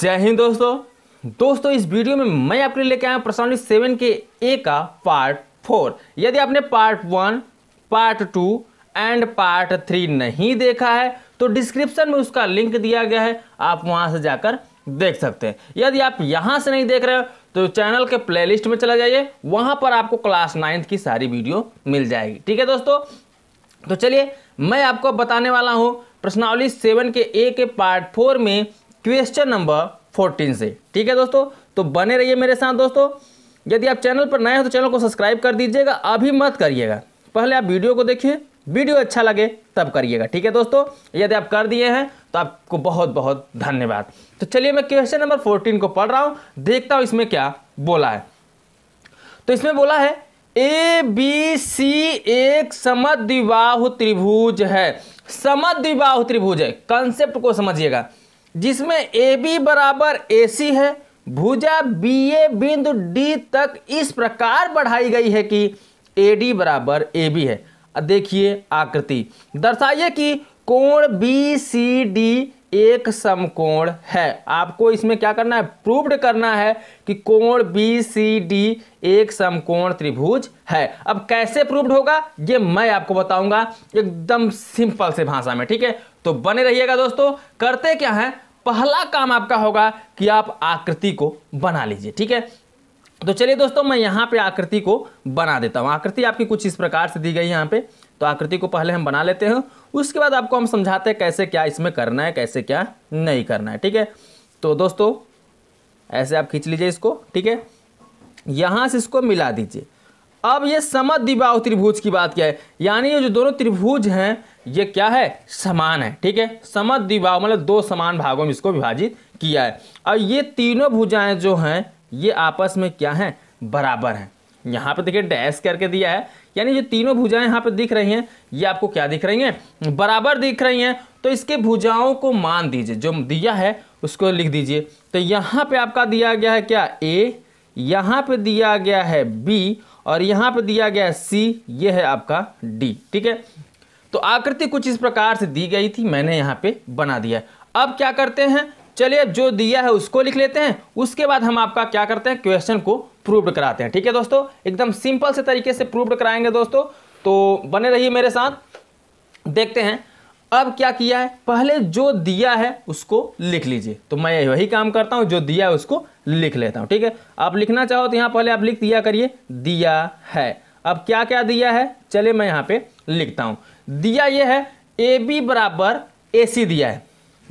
जय हिंद दोस्तों दोस्तों इस वीडियो में मैं आपके लिए लेके आया प्रश्नावली सेवन के ए का पार्ट फोर यदि आपने part one part two and part three नहीं देखा है तो डिस्क्रिप्शन में उसका लिंक दिया गया है आप वहां से जाकर देख सकते हैं यदि आप यहां से नहीं देख रहे हो तो चैनल के प्लेलिस्ट में चला जाइए वहां पर आपको क्लास नाइन्थ की सारी वीडियो मिल जाएगी ठीक है दोस्तों तो चलिए मैं आपको बताने वाला हूँ प्रश्नावली सेवन के ए के पार्ट फोर में क्वेश्चन नंबर फोर्टीन से ठीक है दोस्तों तो बने रहिए मेरे साथ दोस्तों यदि आप चैनल पर नए हो तो चैनल को सब्सक्राइब कर दीजिएगा अभी मत करिएगा पहले आप वीडियो को देखिए वीडियो अच्छा लगे तब करिएगा ठीक है दोस्तों यदि आप कर दिए हैं तो आपको बहुत बहुत धन्यवाद तो चलिए मैं क्वेश्चन नंबर फोर्टीन को पढ़ रहा हूँ देखता हूँ इसमें क्या बोला है तो इसमें बोला है ए बी सी एक समद्विबाहु त्रिभुज है समद्विबाहु त्रिभुज है कंसेप्ट को समझिएगा जिसमें ए बी बराबर ए सी है भुजा बी ए बिंदु डी तक इस प्रकार बढ़ाई गई है कि ए डी बराबर ए बी है देखिए आकृति दर्शाइए कि कोण बी सी डी एक समकोण है आपको इसमें क्या करना है प्रूव्ड करना है कि कोण बी सी डी एक समकोण त्रिभुज है अब कैसे प्रूव्ड होगा ये मैं आपको बताऊंगा एकदम सिंपल से भाषा में ठीक है तो बने रहिएगा दोस्तों करते क्या है पहला काम आपका होगा कि आप आकृति को बना लीजिए ठीक है तो चलिए दोस्तों मैं यहाँ पे आकृति को बना देता हूँ आकृति आपकी कुछ इस प्रकार से दी गई है यहाँ पे तो आकृति को पहले हम बना लेते हैं उसके बाद आपको हम समझाते हैं कैसे क्या इसमें करना है कैसे क्या नहीं करना है ठीक है तो दोस्तों ऐसे आप खींच लीजिए इसको ठीक है यहाँ से इसको मिला दीजिए अब ये समद त्रिभुज की बात क्या है यानी ये जो दोनों त्रिभुज हैं ये क्या है समान है ठीक है समत द्विभाव मतलब दो समान भागों में इसको विभाजित किया है और ये तीनों भुजाएं जो हैं ये आपस में क्या हैं बराबर हैं यहाँ पे देखिए डैश करके दिया है यानी जो तीनों भुजाएं यहाँ पे दिख रही हैं ये आपको क्या दिख रही हैं बराबर दिख रही हैं तो इसके भुजाओं को मान दीजिए जो दिया है उसको लिख दीजिए तो यहाँ पर आपका दिया गया है क्या ए यहाँ पर दिया गया है बी और यहाँ पर दिया गया है सी ये है आपका डी ठीक है तो आकृति कुछ इस प्रकार से दी गई थी मैंने यहाँ पे बना दिया अब क्या करते हैं चलिए जो दिया है उसको लिख लेते हैं उसके बाद हम आपका क्या करते हैं क्वेश्चन को प्रूव्ड कराते हैं ठीक है दोस्तों एकदम सिंपल से तरीके से प्रूव्ड कराएंगे दोस्तों तो बने रहिए मेरे साथ देखते हैं अब क्या किया है पहले जो दिया है उसको लिख लीजिए तो मैं वही काम करता हूँ जो दिया है उसको लिख लेता हूँ ठीक है आप लिखना चाहो तो यहाँ पहले आप लिख दिया करिए दिया है अब क्या क्या दिया है चलिए मैं यहाँ पे लिखता हूँ दिया ये है ए बी बराबर ए सी दिया है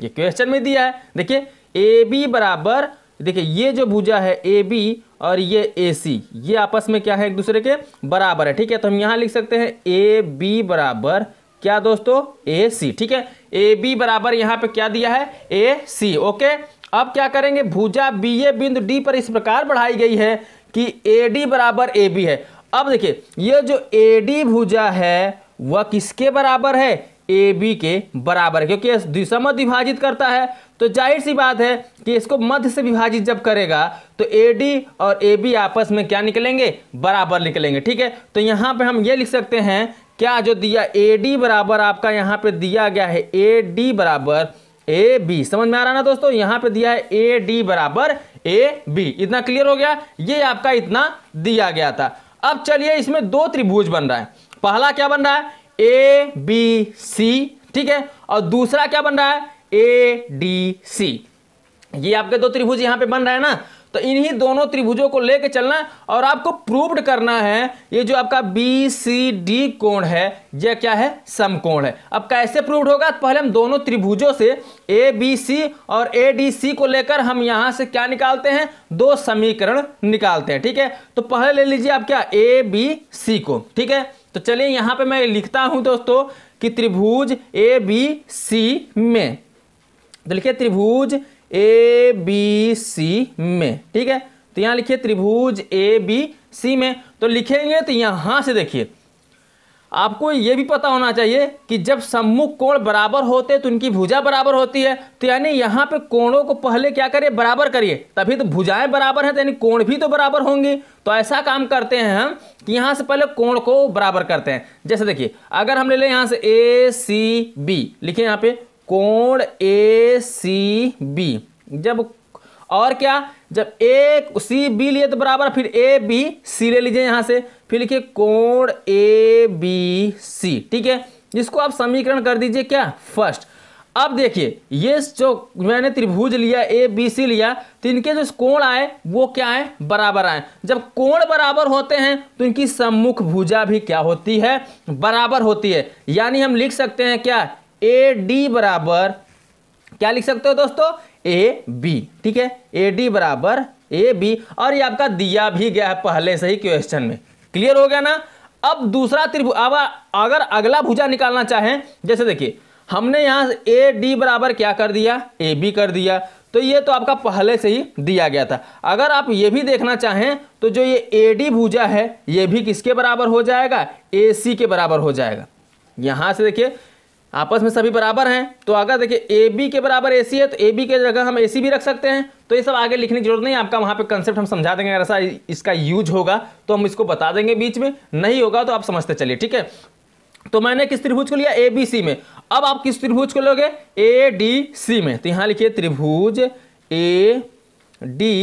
ये क्वेश्चन में दिया है देखिए ए बी बराबर देखिए ये जो भुजा है ए बी और ये ए सी ये आपस में क्या है एक दूसरे के बराबर है ठीक है तो हम यहाँ लिख सकते हैं ए बी बराबर क्या दोस्तों ए सी ठीक है ए बी बराबर यहाँ पे क्या दिया है ए सी ओके अब क्या करेंगे भुजा बी ए बिंदु डी पर इस प्रकार बढ़ाई गई है कि ए डी बराबर ए बी है अब देखिए ये जो ए डी भुजा है वह किसके बराबर है ए बी के बराबर क्योंकि दिशा विभाजित करता है तो जाहिर सी बात है कि इसको मध्य से विभाजित जब करेगा तो ए डी और ए बी आपस में क्या निकलेंगे बराबर निकलेंगे ठीक है तो यहाँ पे हम ये लिख सकते हैं क्या जो दिया ए डी बराबर आपका यहाँ पे दिया गया है ए डी बराबर ए बी समझ में आ रहा ना दोस्तों यहाँ पे दिया है ए डी बराबर ए बी इतना क्लियर हो गया ये आपका इतना दिया गया था अब चलिए इसमें दो त्रिभुज बन रहा है पहला क्या बन रहा है ए बी सी ठीक है और दूसरा क्या बन रहा है ए डी सी ये आपके दो त्रिभुज यहां पे बन रहे हैं ना तो इन्हीं दोनों त्रिभुजों को लेकर चलना और आपको प्रूव्ड करना है ये जो आपका बी सी डी कोण है यह क्या है समकोण है अब कैसे प्रूव्ड होगा तो पहले हम दोनों त्रिभुजों से ए बी सी और ए डी सी को लेकर हम यहां से क्या निकालते हैं दो समीकरण निकालते हैं ठीक है तो पहले ले लीजिए आप क्या ए बी सी को ठीक है तो चलिए यहाँ पे मैं लिखता हूँ दोस्तों कि त्रिभुज ए बी सी में तो लिखिए त्रिभुज ए बी सी में ठीक है तो यहाँ लिखिए त्रिभुज ए बी सी में तो लिखेंगे तो यहाँ से देखिए आपको ये भी पता होना चाहिए कि जब सम्मुख कोण बराबर होते तो उनकी भुजा बराबर होती है तो यानी यहाँ पे कोणों को पहले क्या करिए बराबर करिए तभी तो भुजाएं बराबर हैं तो यानी कोण भी तो बराबर होंगी तो ऐसा काम करते हैं हम कि यहाँ से पहले कोण को बराबर करते हैं जैसे देखिए अगर हम ले लें यहाँ से ए सी बी लिखे यहाँ पे कोण ए सी बी जब और क्या जब ए सी बी लिए तो बराबर फिर ए बी सी ले लीजिए यहाँ से फिर लिखिए कोण ए बी सी ठीक है जिसको आप समीकरण कर दीजिए क्या फर्स्ट अब देखिए ये जो मैंने त्रिभुज लिया ए बी सी लिया तो इनके जो कोण आए वो क्या आए बराबर आए जब कोण बराबर होते हैं तो इनकी सम्मुख भुजा भी क्या होती है बराबर होती है यानी हम लिख सकते हैं क्या ए डी बराबर क्या लिख सकते हो दोस्तों ए बी ठीक है ए डी बराबर ए बी और ये आपका दिया भी गया है पहले से ही क्वेश्चन में क्लियर हो गया ना अब दूसरा त्रिभुज अब अगर अगला भुजा निकालना चाहें जैसे देखिए हमने यहां ए डी बराबर क्या कर दिया ए बी कर दिया तो ये तो आपका पहले से ही दिया गया था अगर आप ये भी देखना चाहें तो जो ये ए डी भुजा है ये भी किसके बराबर हो जाएगा ए सी के बराबर हो जाएगा यहां से देखिए आपस में सभी बराबर हैं तो अगर देखिए ए बी के बराबर ए सी है तो ए बी के जगह हम ए सी भी रख सकते हैं तो ये सब आगे लिखने की जरूरत नहीं आपका वहाँ पे कंसेप्ट हम समझा देंगे अगर ऐसा इसका यूज होगा तो हम इसको बता देंगे बीच में नहीं होगा तो आप समझते चलिए ठीक है तो मैंने किस त्रिभुज को लिया ए बी सी में अब आप किस त्रिभुज को लोगे ए डी सी में तो यहाँ लिखिए त्रिभुज ए डी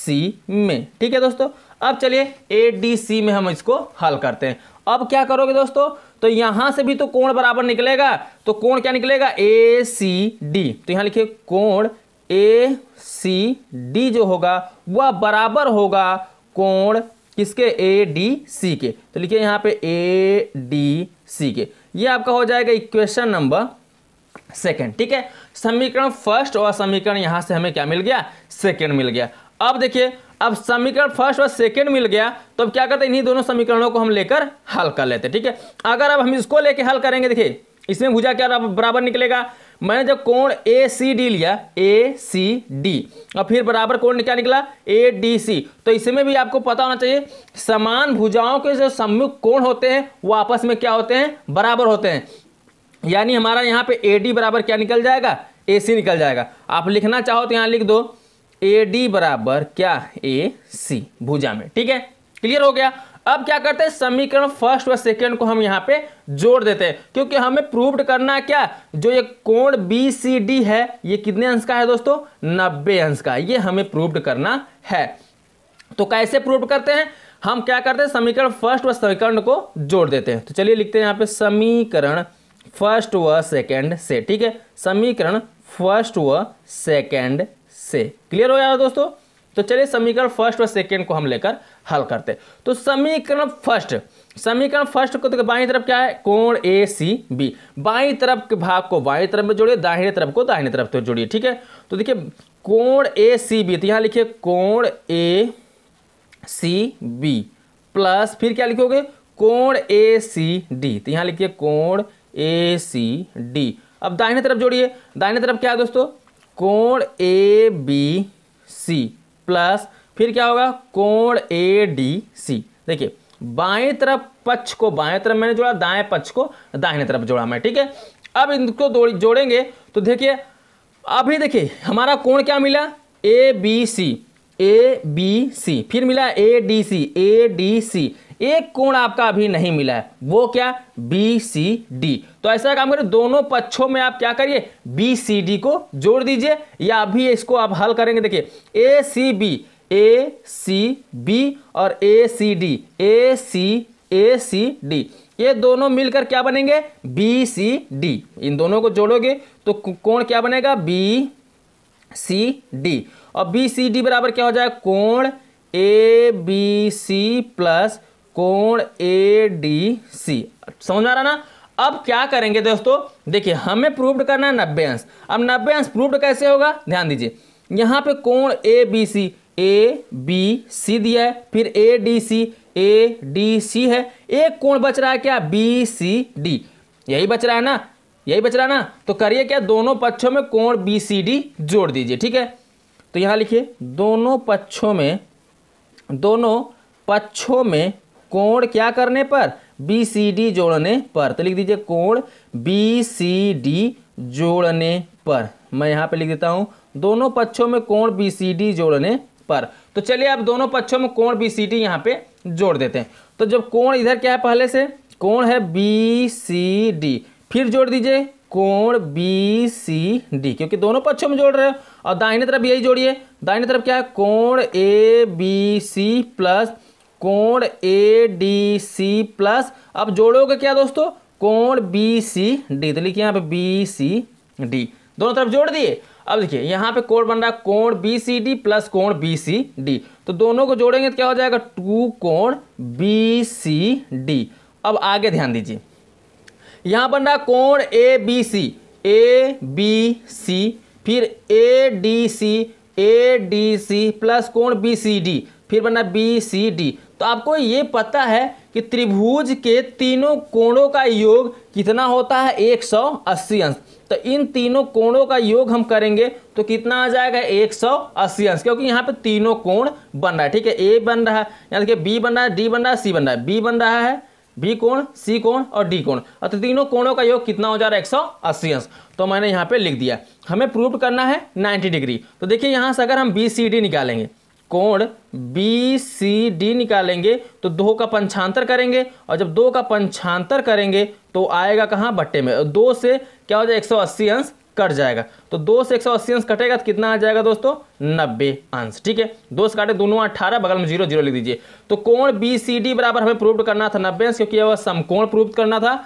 सी में ठीक है दोस्तों अब चलिए ए डी सी में हम इसको हल करते हैं अब क्या करोगे दोस्तों तो यहां से भी तो कोण बराबर निकलेगा तो कोण क्या निकलेगा ए सी डी तो यहां लिखिए कोण ए सी डी जो होगा वह बराबर होगा कोण किसके ए डी सी के तो लिखिए यहां पे ए डी सी के ये आपका हो जाएगा इक्वेशन नंबर सेकंड ठीक है समीकरण फर्स्ट और समीकरण यहां से हमें क्या मिल गया सेकंड मिल गया अब देखिए अब समीकरण फर्स्ट और सेकेंड मिल गया तो अब क्या करते हैं इन्हीं दोनों समीकरणों को हम लेकर हल कर लेते हैं ठीक है अगर अब हम इसको लेकर हल करेंगे देखिए इसमें भुजा क्या बराबर निकलेगा मैंने जब कोण ए सी डी लिया ए सी डी और फिर बराबर कोण क्या निकला ए डी सी तो इसमें भी आपको पता होना चाहिए समान भुजाओं के जो सम्मुख कोण होते हैं वो आपस में क्या होते हैं बराबर होते हैं यानी हमारा यहाँ पे ए डी बराबर क्या निकल जाएगा ए सी निकल जाएगा आप लिखना चाहो तो यहाँ लिख दो ए डी बराबर क्या ए सी भुजा में ठीक है क्लियर हो गया अब क्या करते हैं समीकरण फर्स्ट व सेकंड को हम यहाँ पे जोड़ देते हैं क्योंकि हमें प्रूव्ड करना है क्या जो ये कोण बी सी डी है ये कितने अंश का है दोस्तों नब्बे अंश का ये हमें प्रूव्ड करना है तो कैसे प्रूव करते हैं हम क्या करते हैं समीकरण फर्स्ट व सेकंड को जोड़ देते हैं तो चलिए लिखते हैं यहां पर समीकरण फर्स्ट व सेकेंड से ठीक है समीकरण फर्स्ट व सेकेंड से क्लियर हो गया दोस्तों तो चलिए समीकरण फर्स्ट और सेकेंड को हम लेकर हल करते तो समीकरण फर्स्ट समीकरण फर्स्ट को तो बाई तरफ क्या है कोण ए सी बी बाई तरफ के भाग को बाई तरफ में जोड़िए दाहिने तरफ को दाहिने तरफ तो जोड़िए ठीक है तो देखिए कोण ए सी बी तो यहां लिखिए कोण ए सी बी प्लस फिर क्या लिखोगे कोण ए सी डी तो यहां लिखिए कोण ए सी डी अब दाहिने तरफ जोड़िए दाहिने तरफ क्या है दोस्तों कोण ए बी सी प्लस फिर क्या होगा कोण ए डी सी देखिए बाएं तरफ पक्ष को बाएं तरफ मैंने जोड़ा दाएं पक्ष को दाहिने तरफ जोड़ा मैं ठीक है अब इनको जोड़ेंगे तो देखिए अभी देखिए हमारा कोण क्या मिला ए बी सी ए बी सी फिर मिला ए डी सी ए डी सी एक कोण आपका अभी नहीं मिला है वो क्या बी सी डी तो ऐसा काम करें दोनों पक्षों में आप क्या करिए बी सी डी को जोड़ दीजिए या अभी इसको आप हल करेंगे देखिए ए सी बी ए सी बी और ए C D A C A C D ये दोनों मिलकर क्या बनेंगे बी सी डी इन दोनों को जोड़ोगे तो कोण क्या बनेगा बी सी डी और बी सी डी बराबर क्या हो जाएगा कोण ए बी सी प्लस कोण ए डी सी समझ में आ रहा ना अब क्या करेंगे दोस्तों देखिए हमें प्रूव्ड करना है नब्बे अंश अब नब्बे अंश प्रूव्ड कैसे होगा ध्यान दीजिए यहां पे कोण ए बी सी ए बी सी दिया है फिर A D C A D सी है एक कोण बच रहा है क्या बी सी डी यही बच रहा है ना यही बच रहा है ना तो करिए क्या दोनों पक्षों में कोण बी सी डी जोड़ दीजिए ठीक है तो यहाँ लिखिए दोनों पक्षों में दोनों पक्षों में कोण क्या करने पर बी सी डी जोड़ने पर तो लिख दीजिए कोण बी सी डी जोड़ने पर मैं यहाँ पे लिख देता हूँ दोनों पक्षों में कोण बी सी डी जोड़ने पर तो चलिए आप दोनों पक्षों में कोण बी सी डी यहाँ पे जोड़ देते हैं तो जब कोण इधर क्या है पहले से कोण है बी सी डी फिर जोड़ दीजिए कोण बी सी डी क्योंकि दोनों पक्षों में जोड़ रहे हो और दाहिने तरफ यही जोड़िए दाहिने तरफ क्या है कोण ए बी सी प्लस कोण ए डी सी प्लस अब जोड़ोगे क्या दोस्तों कोण बी सी डी तो लिखिए यहाँ पे बी सी डी दोनों तरफ जोड़ दिए अब देखिए यहाँ पे कोण बन रहा है कोण बी सी डी प्लस कोण बी सी डी तो दोनों को जोड़ेंगे तो क्या हो जाएगा टू कोण बी सी डी अब आगे ध्यान दीजिए यहाँ बन रहा है कोण ए बी सी ए बी सी फिर A D C A D C plus कोण बी सी डी फिर बना बी सी डी तो आपको ये पता है कि त्रिभुज के तीनों कोणों का योग कितना होता है 180 अंश तो इन तीनों कोणों का योग हम करेंगे तो कितना आ जाएगा 180 अंश क्योंकि यहाँ पे तीनों कोण बन रहा है ठीक है ए बन रहा है यहाँ देखिए बी बन रहा है डी बन रहा है सी बन रहा है बी बन रहा है बी कोण सी कोण और डी कोण अतः तो तीनों कोणों का योग कितना हो जा रहा है अस्सी अंश तो मैंने यहाँ पे लिख दिया हमें प्रूव करना है 90 डिग्री तो देखिए यहाँ से अगर हम बी सी डी निकालेंगे कोण बी सी डी निकालेंगे तो दो का पंचांतर करेंगे और जब दो का पंचांतर करेंगे तो आएगा कहाँ बट्टे में दो से क्या हो जाए एक सौ अस्सी अंश कट जाएगा तो दो से एक सौ अस्सी अंश कटेगा तो कितना आ जाएगा दोस्तों नब्बे अंश ठीक है दो से काटे दोनों अठारह बगल में जीरो जीरो लिख दीजिए तो कोण बी सी डी बराबर हमें प्रूव करना था नब्बे अंश क्योंकि समकोण प्रूव करना था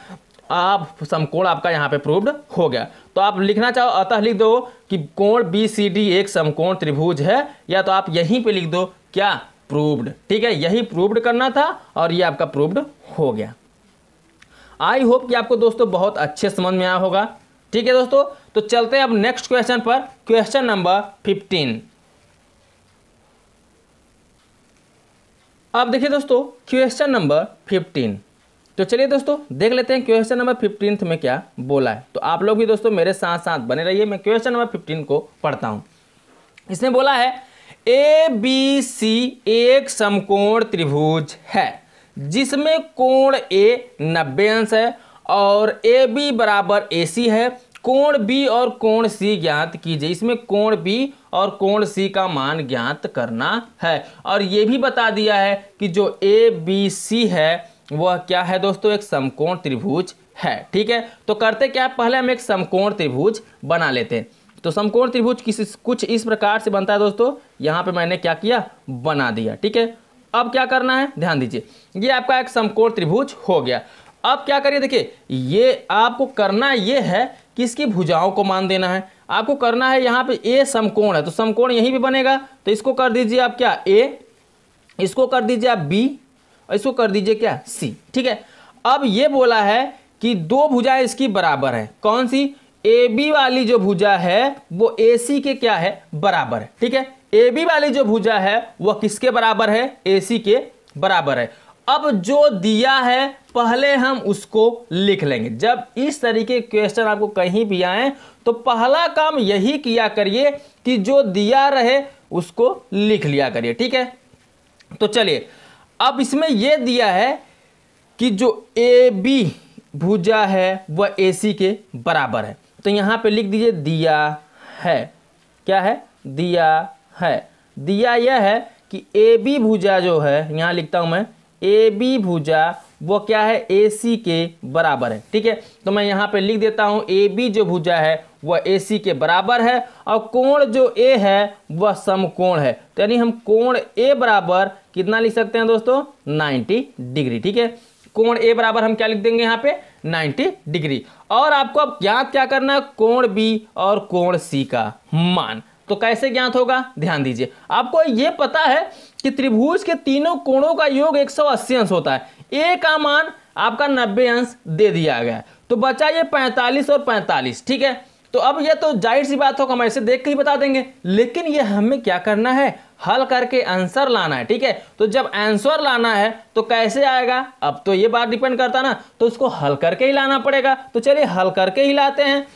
आप समकोण आपका यहाँ पे प्रूव्ड हो गया तो आप लिखना चाहो अतः लिख दो कि कोण बी सी डी एक समकोण त्रिभुज है या तो आप यहीं पे लिख दो क्या प्रूव्ड ठीक है यही प्रूव्ड करना था और ये आपका प्रूव्ड हो गया आई होप कि आपको दोस्तों बहुत अच्छे समझ में आया होगा ठीक है दोस्तों तो चलते हैं अब नेक्स्ट क्वेश्चन पर क्वेश्चन नंबर फिफ्टीन अब देखिए दोस्तों क्वेश्चन नंबर फिफ्टीन तो चलिए दोस्तों देख लेते हैं क्वेश्चन नंबर फिफ्टीन में क्या बोला है तो आप लोग भी दोस्तों मेरे साथ साथ बने रहिए मैं क्वेश्चन नंबर फिफ्टीन को पढ़ता हूँ इसने बोला है ए बी सी एक समकोण त्रिभुज है जिसमें कोण ए नब्बे अंश है और ए बी बराबर ए सी है कोण बी और कोण सी ज्ञात कीजिए इसमें कोण बी और कोण सी का मान ज्ञात करना है और ये भी बता दिया है कि जो ए बी सी है वह क्या है दोस्तों एक समकोण त्रिभुज है ठीक है तो करते क्या पहले हम एक समकोण त्रिभुज बना लेते हैं तो समकोण त्रिभुज किसी कुछ इस प्रकार से बनता है दोस्तों यहाँ पे मैंने क्या किया बना दिया ठीक है अब क्या करना है ध्यान दीजिए ये आपका एक समकोण त्रिभुज हो गया अब क्या करिए देखिए ये आपको करना ये है कि इसकी भुजाओं को मान देना है आपको करना है यहाँ पे ए समकोण है तो समकोण यहीं भी बनेगा तो इसको कर दीजिए आप क्या ए इसको कर दीजिए आप बी इसको कर दीजिए क्या सी ठीक है अब ये बोला है कि दो भुजाएं इसकी बराबर है कौन सी ए बी वाली जो भुजा है वो ए सी के क्या है बराबर है ठीक है ए बी वाली जो भुजा है वह किसके बराबर है ए सी के बराबर है अब जो दिया है पहले हम उसको लिख लेंगे जब इस तरीके के क्वेश्चन आपको कहीं भी आए तो पहला काम यही किया करिए कि जो दिया रहे उसको लिख लिया करिए ठीक है तो चलिए अब इसमें यह दिया है कि जो ए बी भुजा है वह ए सी के बराबर है तो यहाँ पे लिख दीजिए दिया है क्या है दिया है दिया यह है कि ए बी भुजा जो है यहाँ लिखता हूँ मैं ए बी भुजा वो क्या है ए सी के बराबर है ठीक है तो मैं यहाँ पे लिख देता हूँ ए बी जो भुजा है वह ए सी के बराबर है और कोण जो ए है वह समकोण है तो यानी हम कोण ए बराबर कितना लिख सकते हैं दोस्तों 90 डिग्री ठीक है कोण ए बराबर हम क्या लिख देंगे यहाँ पे 90 डिग्री और आपको अब ज्ञात क्या करना है कोण बी और कोण सी का मान तो कैसे ज्ञात होगा ध्यान दीजिए आपको ये पता है कि त्रिभुज के तीनों कोणों का योग 180 अंश होता है ए का मान आपका नब्बे अंश दे दिया गया तो बचा ये पैंतालीस और पैंतालीस ठीक है तो अब यह तो जाहिर सी बात होगा हम ऐसे देख के ही बता देंगे लेकिन ये हमें क्या करना है हल करके आंसर लाना है ठीक है तो जब आंसर लाना है तो कैसे आएगा अब तो ये बात डिपेंड करता ना तो उसको हल करके ही लाना पड़ेगा तो चलिए हल करके ही लाते हैं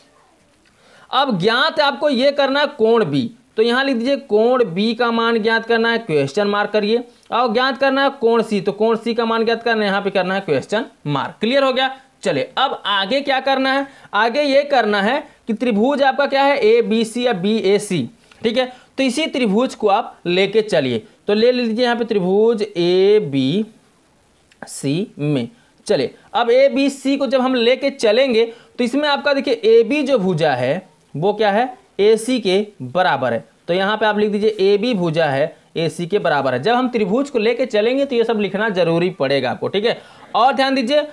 अब ज्ञात आपको ये करना है कोण बी तो यहां लिख दीजिए कोण बी का मान ज्ञात करना है क्वेश्चन मार्क करिए और ज्ञात करना है कौन सी तो कौन सी का मान ज्ञात करना है यहाँ पे करना है क्वेश्चन मार्क क्लियर हो गया चलिए अब आगे क्या करना है आगे ये करना है कि त्रिभुज आपका क्या है ए बी सी या बी ए सी ठीक है तो इसी त्रिभुज को आप लेके चलिए तो ले लीजिए यहाँ पे त्रिभुज ए बी सी में चलिए अब ए बी सी को जब हम लेके चलेंगे तो इसमें आपका देखिए ए बी जो भुजा है वो क्या है ए सी के बराबर है तो यहाँ पे आप लिख दीजिए ए बी भुजा है ए सी के बराबर है जब हम त्रिभुज को लेके चलेंगे तो ये सब लिखना जरूरी पड़ेगा आपको ठीक है और ध्यान दीजिए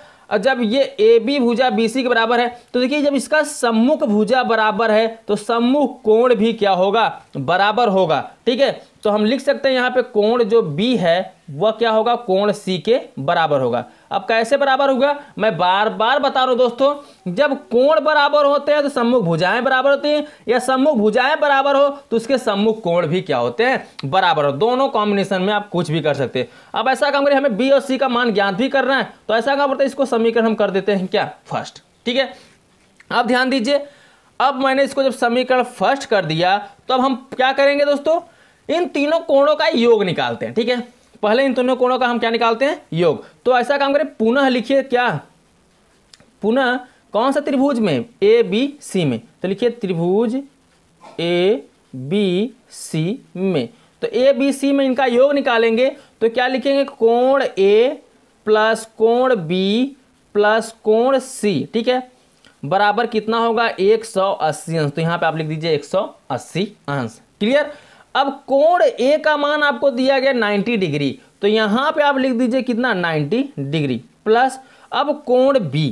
जब ये ए बी भूजा बी सी के बराबर है तो देखिए जब इसका सम्मुख भूजा बराबर है तो सम्मुख कोण भी क्या होगा बराबर होगा ठीक है तो हम लिख सकते हैं यहाँ पे कोण जो बी है वह क्या होगा कोण सी के बराबर होगा अब कैसे बराबर होगा मैं बार बार बता रहा हूँ दोस्तों जब कोण बराबर होते हैं तो सम्मुख भुजाएं बराबर होती हैं या सम्मुख भुजाएं बराबर हो तो उसके सम्मुख कोण भी क्या होते हैं बराबर हो दोनों कॉम्बिनेशन में आप कुछ भी कर सकते हैं अब ऐसा काम करिए हमें बी और सी का मान ज्ञात भी करना है तो ऐसा काम करते हैं इसको समीकरण हम कर देते हैं क्या फर्स्ट ठीक है अब ध्यान दीजिए अब मैंने इसको जब समीकरण फर्स्ट कर दिया तो अब हम क्या करेंगे दोस्तों इन तीनों कोणों का योग निकालते हैं ठीक है पहले इन दोनों कोणों का हम क्या निकालते हैं योग तो ऐसा काम करें पुनः लिखिए क्या पुनः कौन सा त्रिभुज में ए बी सी में तो लिखिए त्रिभुज ए बी सी में तो ए बी सी में इनका योग निकालेंगे तो क्या लिखेंगे कोण ए प्लस कोण बी प्लस कोण सी ठीक है बराबर कितना होगा एक सौ अस्सी अंश तो यहाँ पे आप लिख दीजिए एक सौ अस्सी अंश क्लियर अब कोण ए का मान आपको दिया गया 90 डिग्री तो यहाँ पे आप लिख दीजिए कितना 90 डिग्री प्लस अब कोण बी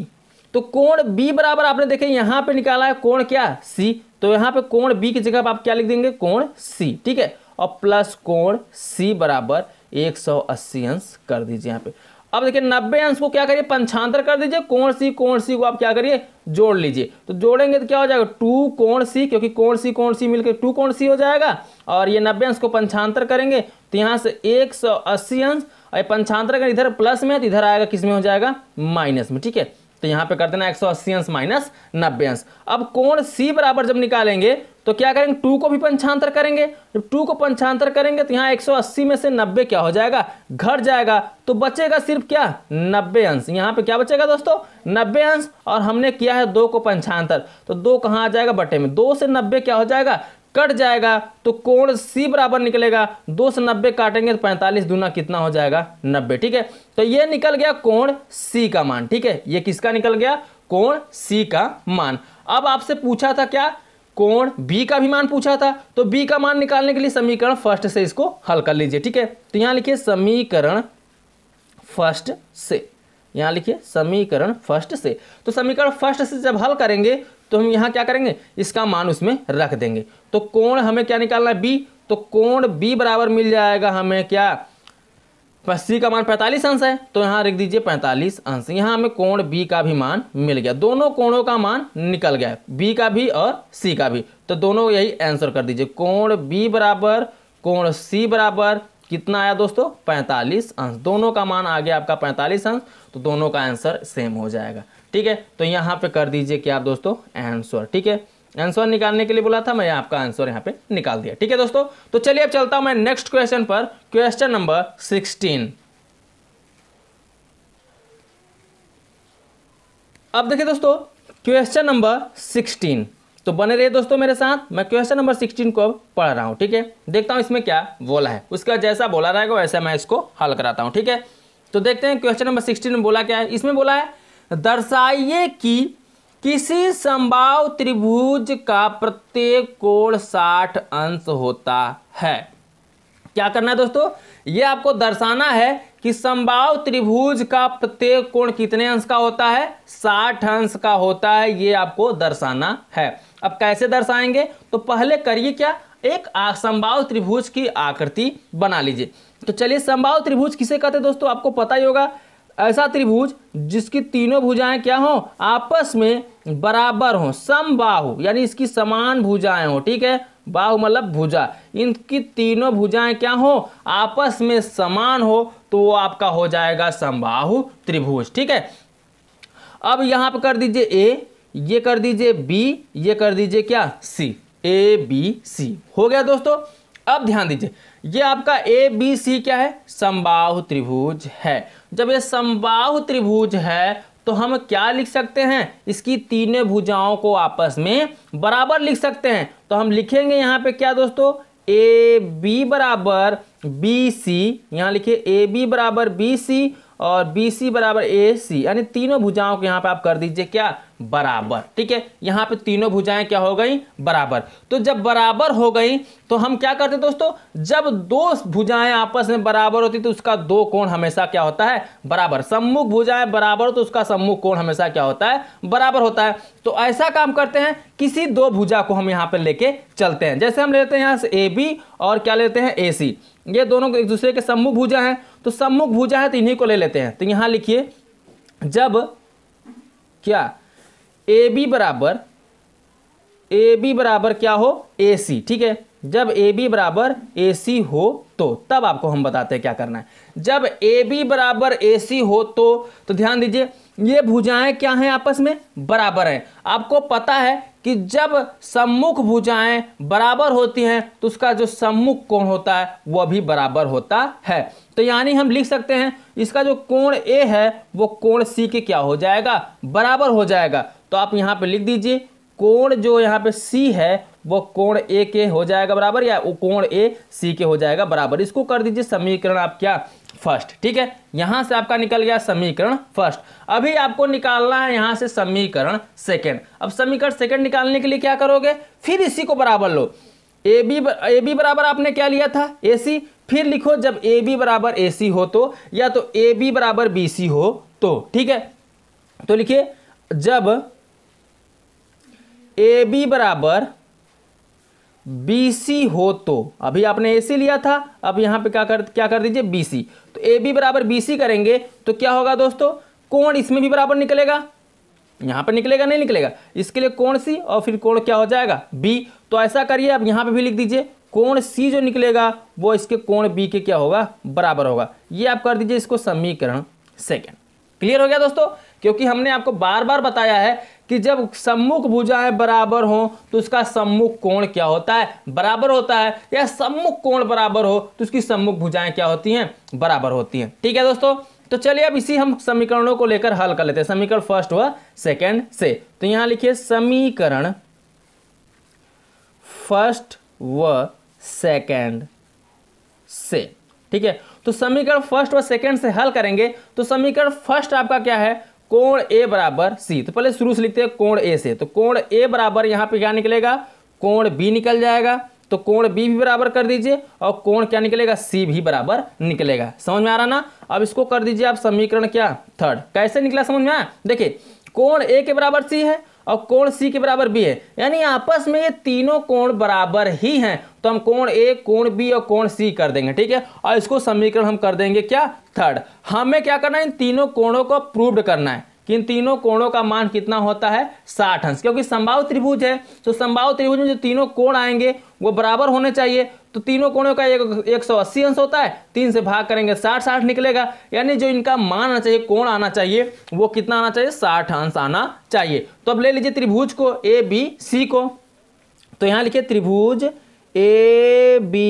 तो कोण बी बराबर आपने देखे यहां पे निकाला है कोण क्या सी तो यहां पे कोण बी की जगह आप क्या लिख देंगे कोण सी ठीक है और प्लस कोण सी बराबर 180 अंश कर दीजिए यहां पे अब देखिए नब्बे अंश को क्या करिए पंचांतर कर दीजिए कोण सी कोण सी को आप क्या करिए जोड़ लीजिए तो जोड़ेंगे तो क्या हो जाएगा टू कोण सी क्योंकि कोण सी कोण सी मिलकर टू कोण सी हो जाएगा और ये नब्बे अंश को पंचांतर करेंगे तो यहाँ से एक सौ अस्सी अंश और पंचांतर अगर इधर प्लस में है तो इधर आएगा किस में हो जाएगा माइनस में ठीक है तो यहां पे कर देना एक सौ अस्सी अंश माइनस नब्बे अंश अब कोण सी बराबर जब निकालेंगे तो क्या करेंगे टू को भी पंचांतर करेंगे जब टू को पंचांतर करेंगे तो यहाँ 180 में से 90 क्या हो जाएगा घट जाएगा तो बचेगा सिर्फ क्या 90 अंश यहाँ पे क्या बचेगा दोस्तों 90 अंश और हमने किया है दो को पंचांतर तो दो कहाँ आ जाएगा बटे में दो से 90 क्या हो जाएगा कट जाएगा तो कोण सी बराबर निकलेगा दो से नब्बे काटेंगे तो पैंतालीस दूना कितना हो जाएगा नब्बे ठीक है तो ये निकल गया कोण सी का मान ठीक है ये किसका निकल गया कोण सी का मान अब आपसे पूछा था क्या कोण बी का भी मान पूछा था तो बी का मान निकालने के लिए समीकरण फर्स्ट से इसको हल कर लीजिए ठीक है तो यहां लिखिए समीकरण फर्स्ट से यहां लिखिए समीकरण फर्स्ट से तो समीकरण फर्स्ट से जब हल करेंगे तो हम यहाँ क्या करेंगे इसका मान उसमें रख देंगे तो कोण हमें क्या निकालना है बी तो कोण बी बराबर मिल जाएगा हमें क्या सी का मान 45 अंश है तो यहाँ रख दीजिए 45 अंश यहाँ हमें कोण बी का भी मान मिल गया दोनों कोणों का मान निकल गया बी का भी और सी का भी तो दोनों यही आंसर कर दीजिए कोण बी बराबर कोण सी बराबर कितना आया दोस्तों पैंतालीस अंश दोनों का मान आ गया आपका पैंतालीस अंश तो दोनों का आंसर सेम हो जाएगा ठीक है तो यहाँ पे कर दीजिए कि आप दोस्तों आंसर ठीक है आंसर निकालने के लिए बोला था मैं आपका आंसर यहाँ पे निकाल दिया ठीक है दोस्तों तो चलिए अब चलता हूं मैं नेक्स्ट क्वेश्चन पर क्वेश्चन नंबर सिक्सटीन अब देखिए दोस्तों क्वेश्चन नंबर सिक्सटीन तो बने रहिए दोस्तों मेरे साथ मैं क्वेश्चन नंबर सिक्सटीन को अब पढ़ रहा हूँ ठीक है देखता हूँ इसमें क्या बोला है उसका जैसा बोला रहेगा वैसा मैं इसको हल कराता हूँ ठीक है तो देखते हैं क्वेश्चन नंबर सिक्सटीन में बोला क्या है इसमें बोला है दर्शाइए कि किसी संभाव त्रिभुज का प्रत्येक कोण साठ अंश होता है क्या करना है दोस्तों ये आपको दर्शाना है कि संभाव त्रिभुज का प्रत्येक कोण कितने अंश का होता है साठ अंश का होता है ये आपको दर्शाना है अब कैसे दर्शाएंगे तो पहले करिए क्या एक संभाव त्रिभुज की आकृति बना लीजिए तो चलिए संभाव त्रिभुज किसे कहते हैं दोस्तों आपको पता ही होगा ऐसा त्रिभुज जिसकी तीनों भुजाएं क्या हो आपस में बराबर हो समबाहु यानी इसकी समान भुजाएं हो ठीक है बाहु मतलब भुजा इनकी तीनों भुजाएं क्या हो आपस में समान हो तो वो आपका हो जाएगा समबाहु त्रिभुज ठीक है अब यहां पर कर दीजिए ए ये कर दीजिए बी ये कर दीजिए क्या सी ए बी सी हो गया दोस्तों अब ध्यान दीजिए ये आपका ए बी सी क्या है संबाह त्रिभुज है जब ये संबाह त्रिभुज है तो हम क्या लिख सकते हैं इसकी तीनों भुजाओं को आपस में बराबर लिख सकते हैं तो हम लिखेंगे यहाँ पे क्या दोस्तों ए बी बराबर बी सी यहाँ लिखिए ए बी बराबर बी सी और बी सी बराबर ए सी यानी तीनों भुजाओं को यहाँ पे आप कर दीजिए क्या बराबर ठीक है यहाँ पे तीनों भुजाएं क्या हो गई बराबर तो जब बराबर हो गई तो हम क्या करते हैं दोस्तों जब दो भुजाएं आपस में बराबर होती तो उसका दो कोण हमेशा क्या होता है बराबर सम्मुख भुजाएं बराबर तो उसका सम्मुख कोण हमेशा क्या होता है बराबर होता है तो ऐसा काम करते हैं किसी दो भुजा को हम यहाँ पर लेके चलते हैं जैसे हम लेते हैं यहाँ से ए बी और क्या लेते हैं ए सी ये दोनों एक दूसरे के सम्मुख भुजा है तो सम्मुख भुजा है तो इन्हीं को ले लेते हैं तो यहां लिखिए जब क्या ए बी बराबर ए बी बराबर क्या हो ए सी ठीक है जब ए बी बराबर ए सी हो तो तब आपको हम बताते हैं क्या करना है जब ए बी बराबर ए सी हो तो तो ध्यान दीजिए ये भुजाएं क्या हैं आपस में बराबर हैं आपको पता है कि जब सम्मुख भुजाएं बराबर होती हैं तो उसका जो सम्मुख कोण होता है वह भी बराबर होता है तो यानी हम लिख सकते हैं इसका जो कोण ए है वो कोण सी के क्या हो जाएगा बराबर हो जाएगा तो आप यहाँ पे लिख दीजिए कोण जो यहाँ पे सी है वो कोण ए के हो जाएगा बराबर या वो कोण ए सी के हो जाएगा बराबर इसको कर दीजिए समीकरण आप क्या फर्स्ट ठीक है यहां से आपका निकल गया समीकरण फर्स्ट अभी आपको निकालना है यहां से समीकरण सेकंड अब समीकरण सेकंड निकालने के लिए क्या करोगे फिर इसी को बराबर लो ए बी ए बी बराबर आपने क्या लिया था ए सी फिर लिखो जब ए बी बराबर ए सी हो तो या तो ए बी बराबर बी सी हो तो ठीक है तो लिखिए जब ए बी बराबर बी हो तो अभी आपने ए सी लिया था अब यहाँ पे क्या कर क्या कर दीजिए बी तो ए बी बराबर बी करेंगे तो क्या होगा दोस्तों कोण इसमें भी बराबर निकलेगा यहाँ पर निकलेगा नहीं निकलेगा इसके लिए कोण सी और फिर कोण क्या हो जाएगा बी तो ऐसा करिए अब यहाँ पे भी लिख दीजिए कोण सी जो निकलेगा वो इसके कोण बी के क्या होगा बराबर होगा ये आप कर दीजिए इसको समीकरण सेकेंड क्लियर हो गया दोस्तों क्योंकि हमने आपको बार बार बताया है कि जब सम्मुख भुजाएं बराबर हो तो उसका सम्मुख कोण क्या होता है बराबर होता है या सम्मुख कोण बराबर हो तो उसकी सम्मुख भुजाएं क्या होती हैं बराबर होती हैं ठीक है दोस्तों तो चलिए अब इसी हम समीकरणों को लेकर हल कर लेते हैं समीकरण फर्स्ट व सेकेंड से तो यहां लिखिए समीकरण फर्स्ट व सेकेंड से ठीक है तो समीकरण फर्स्ट व सेकेंड से हल करेंगे तो समीकरण फर्स्ट आपका क्या है कोण ए बराबर सी तो पहले शुरू से लिखते हैं कोण ए से तो कोण ए बराबर यहाँ पे क्या निकलेगा कोण बी निकल जाएगा तो कोण बी भी बराबर कर दीजिए और कोण क्या निकलेगा सी भी बराबर निकलेगा समझ में आ रहा ना अब इसको कर दीजिए आप समीकरण क्या थर्ड कैसे निकला समझ में आया देखिए कोण ए के बराबर सी है और कोण सी के बराबर बी है यानी आपस में ये तीनों कोण बराबर ही हैं तो हम कोण ए कोण बी और कोण सी कर देंगे ठीक है और इसको समीकरण हम कर देंगे क्या थर्ड हमें क्या करना है इन तीनों कोणों को प्रूव्ड करना है कि इन तीनों कोणों का मान कितना होता है साठ अंश क्योंकि संभाव त्रिभुज है तो संभाव त्रिभुज में जो तीनों कोण आएंगे वो बराबर होने चाहिए तो तीनों कोणों का एक एक सौ अस्सी अंश होता है तीन से भाग करेंगे साठ साठ निकलेगा यानी जो इनका मान आना चाहिए कोण आना चाहिए वो कितना आना चाहिए साठ अंश आना चाहिए तो अब ले लीजिए त्रिभुज को ए बी सी को तो यहाँ लिखिए त्रिभुज ए बी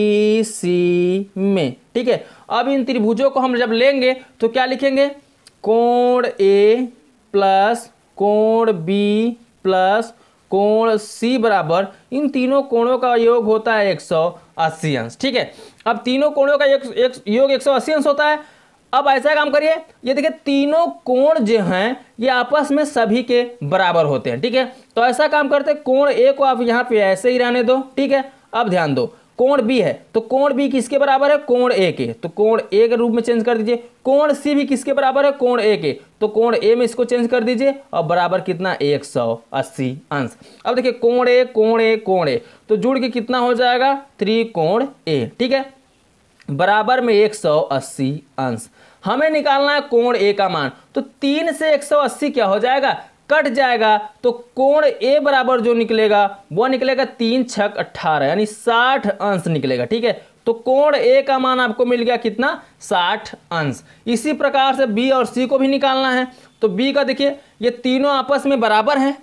सी में ठीक है अब इन त्रिभुजों को हम जब लेंगे तो क्या लिखेंगे कोण ए प्लस कोण बी प्लस कोण सी बराबर इन तीनों कोणों का योग होता है 180 अंश ठीक है अब तीनों कोणों का एक, एक, योग 180 अंश होता है अब ऐसा काम करिए ये देखिए तीनों कोण जो हैं ये आपस में सभी के बराबर होते हैं ठीक है तो ऐसा काम करते कोण ए को आप यहाँ पे ऐसे ही रहने दो ठीक है अब ध्यान दो कोण बी है तो कोण बी किसके बराबर है कोण ए के तो कोण ए के रूप में चेंज कर दीजिए कोण सी भी किसके बराबर है कोण ए के तो कोण ए में इसको चेंज कर दीजिए और बराबर कितना एक सौ अस्सी अंश अब देखिए कोण ए कोण ए कोण ए तो जुड़ के कितना हो जाएगा कोण ए ठीक है बराबर में एक सौ अस्सी अंश हमें निकालना है कोण ए का मान तो तीन से एक सौ अस्सी क्या हो जाएगा कट जाएगा तो कोण ए बराबर जो निकलेगा वह निकलेगा तीन छक अट्ठारह यानी साठ अंश निकलेगा ठीक है तो कोण ए का मान आपको मिल गया कितना साठ अंश इसी प्रकार से बी और सी को भी निकालना है तो बी का देखिए ये तीनों आपस में बराबर हैं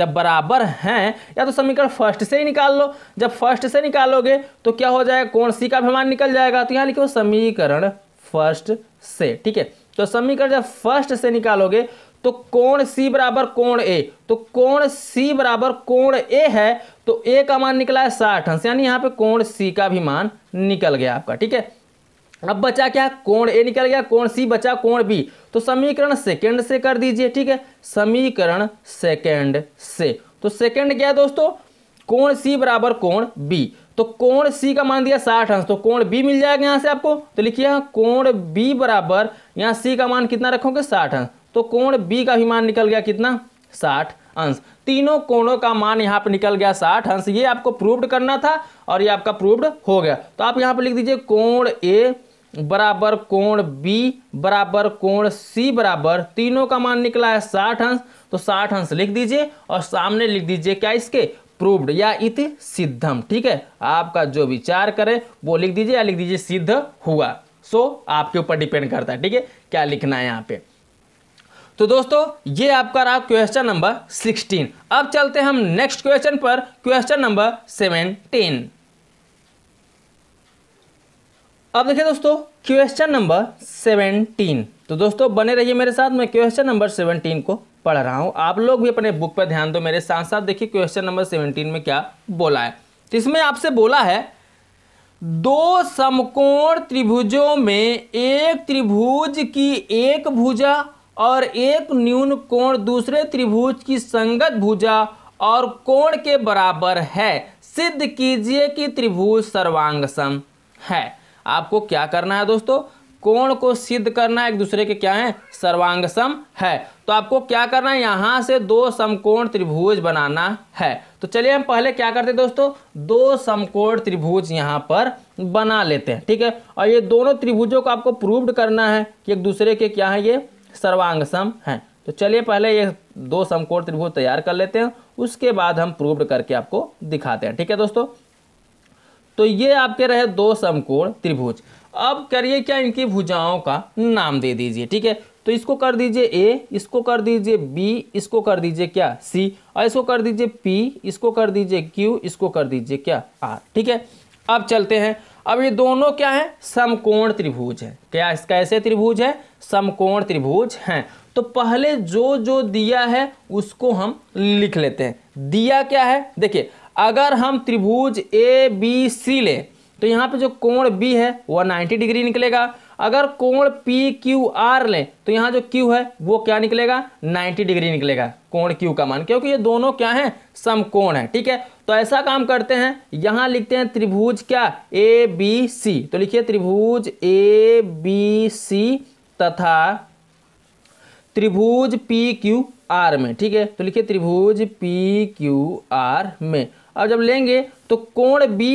जब बराबर हैं या तो समीकरण फर्स्ट से ही निकाल लो जब फर्स्ट से निकालोगे तो क्या हो जाएगा कोण सी का भी मान निकल जाएगा तो यहाँ लिखो समीकरण फर्स्ट से ठीक है तो समीकरण जब फर्स्ट से निकालोगे तो कोण सी बराबर कोण ए तो कोण सी बराबर कोण ए है तो ए का मान निकला है साठ अंश यानी यहाँ पे कोण सी का भी मान निकल गया आपका ठीक है अब बचा क्या कोण ए निकल गया कोण सी बचा कोण बी तो समीकरण सेकंड से कर दीजिए ठीक है समीकरण सेकंड से तो सेकंड क्या है दोस्तों कोण सी बराबर कोण बी तो कोण सी का मान दिया साठ अंश तो कोण बी मिल जाएगा यहां से आपको तो लिखिए कोण बी बराबर यहां सी का मान कितना रखोगे साठ अंश तो कोण बी का भी मान निकल गया कितना साठ अंश तीनों कोणों का मान यहाँ पे निकल गया साठ अंश ये आपको प्रूव्ड करना था और ये आपका प्रूव्ड हो गया तो आप यहाँ पे लिख दीजिए कोण ए बराबर कोण बी बराबर कोण सी बराबर तीनों का मान निकला है साठ अंश तो साठ अंश लिख दीजिए और सामने लिख दीजिए क्या इसके प्रूव्ड या इति सिद्धम ठीक है आपका जो विचार करे वो लिख दीजिए या लिख दीजिए सिद्ध हुआ सो आपके ऊपर डिपेंड करता है ठीक है क्या लिखना है यहाँ पे तो दोस्तों ये आपका रहा क्वेश्चन नंबर सिक्सटीन अब चलते हम नेक्स्ट क्वेश्चन पर क्वेश्चन नंबर सेवेंटीन अब देखिए दोस्तों क्वेश्चन नंबर सेवनटीन तो दोस्तों बने रहिए मेरे साथ मैं क्वेश्चन नंबर सेवनटीन को पढ़ रहा हूं आप लोग भी अपने बुक पर ध्यान दो मेरे साथ साथ देखिए क्वेश्चन नंबर सेवनटीन में क्या बोला है तो इसमें आपसे बोला है दो समकोण त्रिभुजों में एक त्रिभुज की एक भुजा और एक न्यून कोण दूसरे त्रिभुज की संगत भुजा और कोण के बराबर है सिद्ध कीजिए कि त्रिभुज सर्वांगसम है आपको क्या करना है दोस्तों कोण को सिद्ध करना एक दूसरे के क्या है सर्वांग सम है तो आपको क्या करना है यहाँ से दो समकोण त्रिभुज बनाना है तो चलिए हम पहले क्या करते हैं दोस्तों दो समकोण त्रिभुज यहाँ पर बना लेते हैं ठीक है और ये दोनों त्रिभुजों को आपको प्रूव्ड करना है कि एक दूसरे के क्या है ये सर्वांग सम है तो चलिए पहले ये दो समकोण त्रिभुज तैयार कर लेते हैं उसके बाद हम प्रूव्ड करके आपको दिखाते हैं ठीक है दोस्तों तो ये आपके रहे दो समकोण त्रिभुज अब करिए क्या इनकी भुजाओं का नाम दे दीजिए ठीक है तो इसको कर दीजिए ए इसको कर दीजिए बी इसको कर दीजिए क्या सी और इसको कर दीजिए पी इसको कर दीजिए क्यू इसको कर दीजिए क्या आर ठीक है अब चलते हैं अब ये दोनों क्या है समकोण त्रिभुज है क्या इसका ऐसे त्रिभुज है समकोण त्रिभुज हैं तो पहले जो जो दिया है उसको हम लिख लेते हैं दिया क्या है देखिए अगर हम त्रिभुज ए बी सी ले तो यहाँ पे जो कोण बी है वह 90 डिग्री निकलेगा अगर कोण पी क्यू आर लें तो यहाँ जो क्यू है वो क्या निकलेगा 90 डिग्री निकलेगा कोण क्यू का मान क्योंकि ये दोनों क्या हैं समकोण है ठीक है तो ऐसा काम करते हैं यहाँ लिखते हैं त्रिभुज क्या ए बी सी तो लिखिए त्रिभुज ए बी सी तथा त्रिभुज पी क्यू आर में ठीक है तो लिखिए त्रिभुज पी क्यू आर में अब जब लेंगे तो कोण बी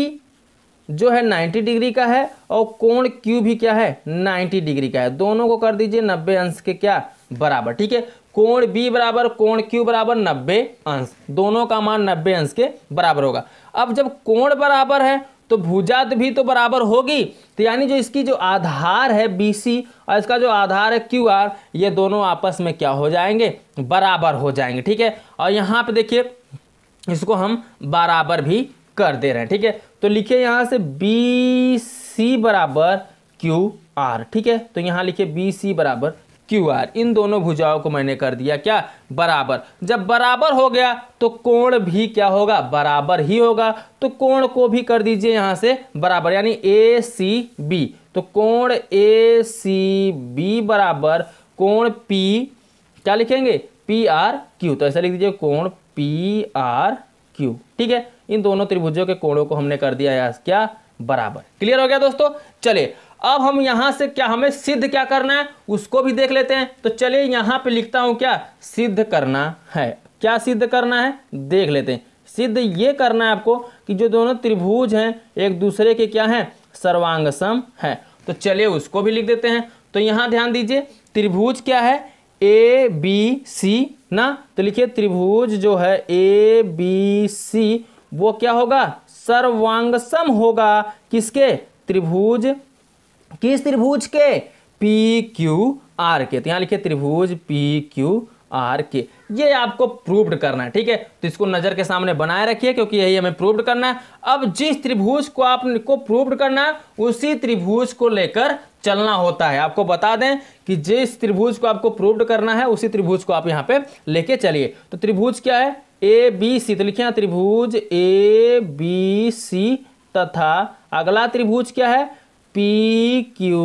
जो है 90 डिग्री का है और कोण क्यू भी क्या है 90 डिग्री का है दोनों को कर दीजिए 90 अंश के क्या बराबर ठीक है कोण बी बराबर कोण क्यू बराबर 90 अंश दोनों का मान 90 अंश के बराबर होगा अब जब कोण बराबर है तो भुजात भी तो बराबर होगी तो यानी जो इसकी जो आधार है बी सी और इसका जो आधार है क्यू आर ये दोनों आपस में क्या हो जाएंगे बराबर हो जाएंगे ठीक है और यहाँ पे देखिए इसको हम बराबर भी कर दे रहे हैं ठीक है तो लिखिए यहां से बी सी बराबर क्यू आर ठीक है तो यहां लिखिए बी सी बराबर क्यू आर इन दोनों भुजाओं को मैंने कर दिया क्या बराबर जब बराबर हो गया तो कोण भी क्या होगा बराबर ही होगा तो कोण को भी कर दीजिए यहां से बराबर यानी ए सी बी तो कोण ए सी बी बराबर कोण पी क्या लिखेंगे पी आर क्यू तो ऐसा लिख दीजिए कोण पी आर क्यू ठीक है इन दोनों त्रिभुजों के कोणों को हमने कर दिया है क्या बराबर क्लियर हो गया दोस्तों चलिए अब हम यहां से क्या हमें सिद्ध क्या करना है उसको भी देख लेते हैं तो चलिए यहां पे लिखता हूं क्या सिद्ध करना है क्या सिद्ध करना है देख लेते हैं सिद्ध ये करना है आपको कि जो दोनों त्रिभुज हैं एक दूसरे के क्या हैं सर्वांग सम है तो चलिए उसको भी लिख देते हैं तो यहां ध्यान दीजिए त्रिभुज क्या है ए बी सी ना तो लिखिए त्रिभुज जो है ए बी सी वो क्या होगा सर्वांगसम होगा किसके त्रिभुज किस त्रिभुज के पी क्यू आर के तो यहाँ लिखिए त्रिभुज पी क्यू आर के ये आपको प्रूव्ड करना है ठीक है तो इसको नज़र के सामने बनाए रखिए क्योंकि यही हमें प्रूव्ड करना है अब जिस त्रिभुज को आपको प्रूव्ड करना है उसी त्रिभुज को लेकर चलना होता है आपको बता दें कि जिस त्रिभुज को आपको प्रूव्ड करना है उसी त्रिभुज को आप यहाँ पे लेके चलिए तो त्रिभुज क्या है ए बी सी तो लिखिए त्रिभुज ए बी सी तथा अगला त्रिभुज क्या है पी क्यू